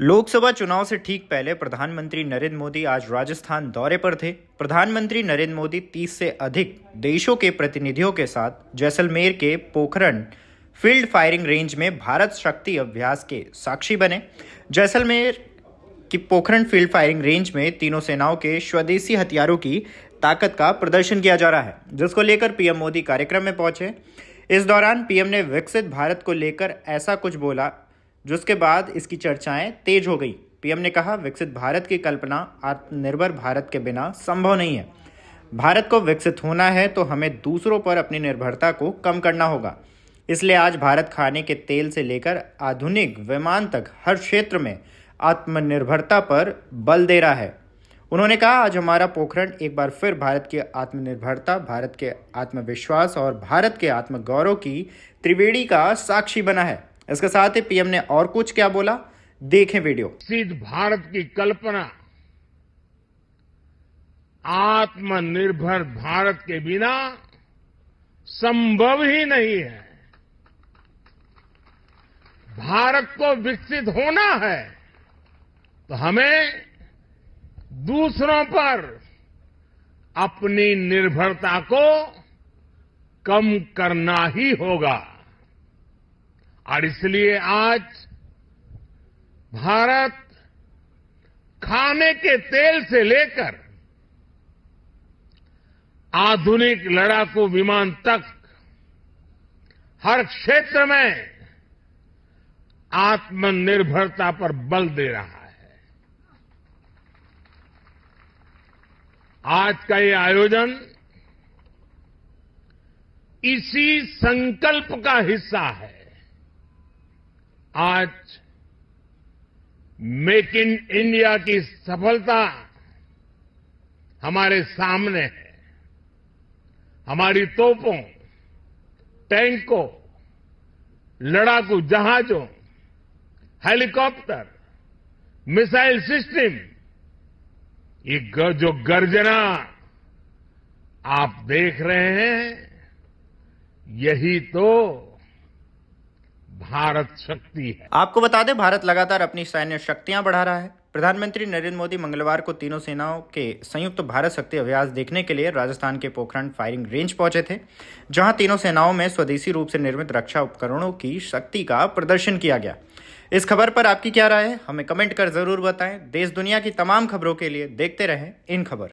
लोकसभा चुनाव से ठीक पहले प्रधानमंत्री नरेंद्र मोदी आज राजस्थान दौरे पर थे प्रधानमंत्री नरेंद्र मोदी 30 से अधिक देशों के प्रतिनिधियों के साथ जैसलमेर के पोखरण फील्ड फायरिंग रेंज में भारत शक्ति अभ्यास के साक्षी बने जैसलमेर की पोखरण फील्ड फायरिंग रेंज में तीनों सेनाओं के स्वदेशी हथियारों की ताकत का प्रदर्शन किया जा रहा है जिसको लेकर पीएम मोदी कार्यक्रम में पहुंचे इस दौरान पीएम ने विकसित भारत को लेकर ऐसा कुछ बोला जिसके बाद इसकी चर्चाएं तेज हो गई पीएम ने कहा विकसित भारत की कल्पना आत्मनिर्भर भारत के बिना संभव नहीं है भारत को विकसित होना है तो हमें दूसरों पर अपनी निर्भरता को कम करना होगा इसलिए आज भारत खाने के तेल से लेकर आधुनिक विमान तक हर क्षेत्र में आत्मनिर्भरता पर बल दे रहा है उन्होंने कहा आज हमारा पोखरण एक बार फिर भारत की आत्मनिर्भरता भारत के आत्मविश्वास और भारत के आत्मगौरव की त्रिवेणी का साक्षी बना है इसके साथ ही पीएम ने और कुछ क्या बोला देखें वीडियो सिद्ध भारत की कल्पना आत्मनिर्भर भारत के बिना संभव ही नहीं है भारत को विकसित होना है तो हमें दूसरों पर अपनी निर्भरता को कम करना ही होगा और इसलिए आज भारत खाने के तेल से लेकर आधुनिक लड़ाकू विमान तक हर क्षेत्र में आत्मनिर्भरता पर बल दे रहा है आज का ये आयोजन इसी संकल्प का हिस्सा है आज मेक इन इंडिया की सफलता हमारे सामने है हमारी तोपों टैंकों लड़ाकू जहाजों हेलीकॉप्टर मिसाइल सिस्टम ये जो गर्जना आप देख रहे हैं यही तो भारत शक्ति है आपको बता दें भारत लगातार अपनी सैन्य शक्तियां बढ़ा रहा है प्रधानमंत्री नरेंद्र मोदी मंगलवार को तीनों सेनाओं के संयुक्त भारत शक्ति अभ्यास देखने के लिए राजस्थान के पोखरण फायरिंग रेंज पहुंचे थे जहां तीनों सेनाओं में स्वदेशी रूप से निर्मित रक्षा उपकरणों की शक्ति का प्रदर्शन किया गया इस खबर पर आपकी क्या राय है हमें कमेंट कर जरूर बताएं देश दुनिया की तमाम खबरों के लिए देखते रहें इन खबर